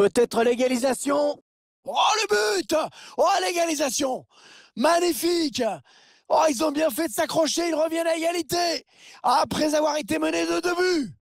Peut-être légalisation Oh le but Oh l'égalisation Magnifique Oh ils ont bien fait de s'accrocher, ils reviennent à égalité Après avoir été menés de deux buts